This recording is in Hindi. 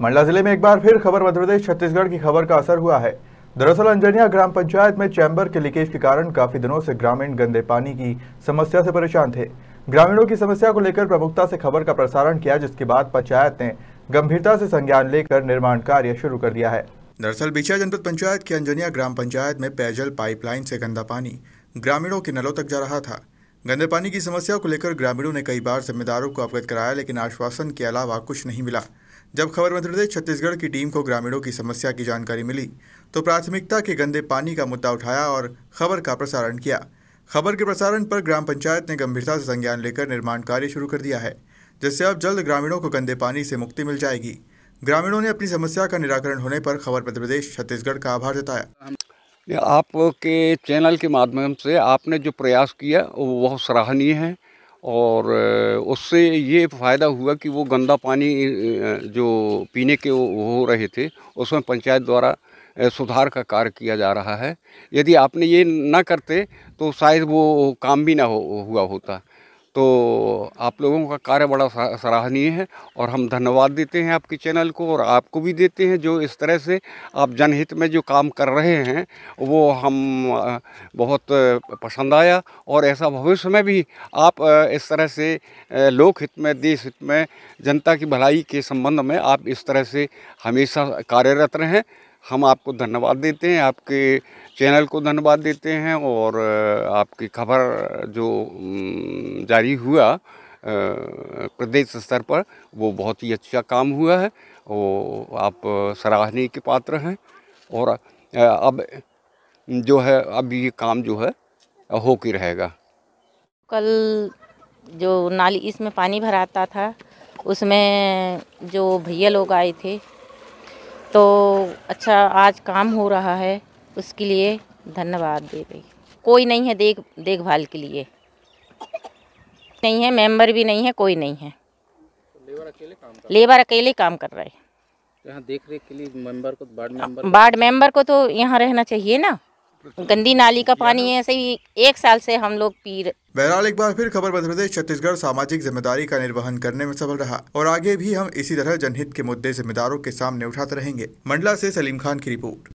मंडला जिले में एक बार फिर खबर मध्य प्रदेश छत्तीसगढ़ की खबर का असर हुआ है दरअसल अंजनिया ग्राम पंचायत में चैम्बर के लीकेज के कारण काफी दिनों से ग्रामीण गंदे पानी की समस्या से परेशान थे ग्रामीणों की समस्या को लेकर प्रमुखता से खबर का प्रसारण किया जिसके बाद पंचायत ने गंभीरता से संज्ञान लेकर निर्माण कार्य शुरू कर दिया है दरअसल बिछिया जनपद पंचायत के अंजनिया ग्राम पंचायत में पेयजल पाइपलाइन से गंदा पानी ग्रामीणों के नलों तक जा रहा था गंदे पानी की समस्या को लेकर ग्रामीणों ने कई बार जिम्मेदारों को अवगत कराया लेकिन आश्वासन के अलावा कुछ नहीं मिला जब खबर मध्य प्रदेश छत्तीसगढ़ की टीम को ग्रामीणों की समस्या की जानकारी मिली तो प्राथमिकता के गंदे पानी का मुद्दा उठाया और खबर का प्रसारण किया खबर के प्रसारण पर ग्राम पंचायत ने गंभीरता से संज्ञान लेकर निर्माण कार्य शुरू कर दिया है जिससे अब जल्द ग्रामीणों को गंदे पानी से मुक्ति मिल जाएगी ग्रामीणों ने अपनी समस्या का निराकरण होने पर खबर मध्य प्रदेश छत्तीसगढ़ का आभार जताया आपके चैनल के माध्यम से आपने जो प्रयास किया वो बहुत सराहनीय है और उससे ये फ़ायदा हुआ कि वो गंदा पानी जो पीने के हो रहे थे उसमें पंचायत द्वारा सुधार का कार्य किया जा रहा है यदि आपने ये ना करते तो शायद वो काम भी ना हो हुआ होता तो आप लोगों का कार्य बड़ा सराहनीय है और हम धन्यवाद देते हैं आपके चैनल को और आपको भी देते हैं जो इस तरह से आप जनहित में जो काम कर रहे हैं वो हम बहुत पसंद आया और ऐसा भविष्य में भी आप इस तरह से लोकहित में देश हित में जनता की भलाई के संबंध में आप इस तरह से हमेशा कार्यरत रहें हम आपको धन्यवाद देते हैं आपके चैनल को धन्यवाद देते हैं और आपकी खबर जो जारी हुआ प्रदेश स्तर पर वो बहुत ही अच्छा काम हुआ है वो आप सराहनीय के पात्र हैं और अब जो है अब ये काम जो है हो के रहेगा कल जो नाली इसमें पानी भराता था उसमें जो भैया लोग आए थे तो अच्छा आज काम हो रहा है उसके लिए धन्यवाद दे रही कोई नहीं है देख देखभाल के लिए नहीं है मेंबर भी नहीं है कोई नहीं है लेबर अकेले काम कर लेबर अकेले काम कर रहे हैं यहाँ देख रेख के लिए मेंबर को वार्ड मेंबर वार्ड मेंबर को तो यहाँ रहना चाहिए ना गंदी नाली का पानी ऐसे ही एक साल से हम लोग पी रहे बहरहाल एक बार फिर खबर मध्य प्रदेश छत्तीसगढ़ सामाजिक जिम्मेदारी का निर्वहन करने में सफल रहा और आगे भी हम इसी तरह जनहित के मुद्दे जिम्मेदारों के सामने उठाते रहेंगे मंडला से सलीम खान की रिपोर्ट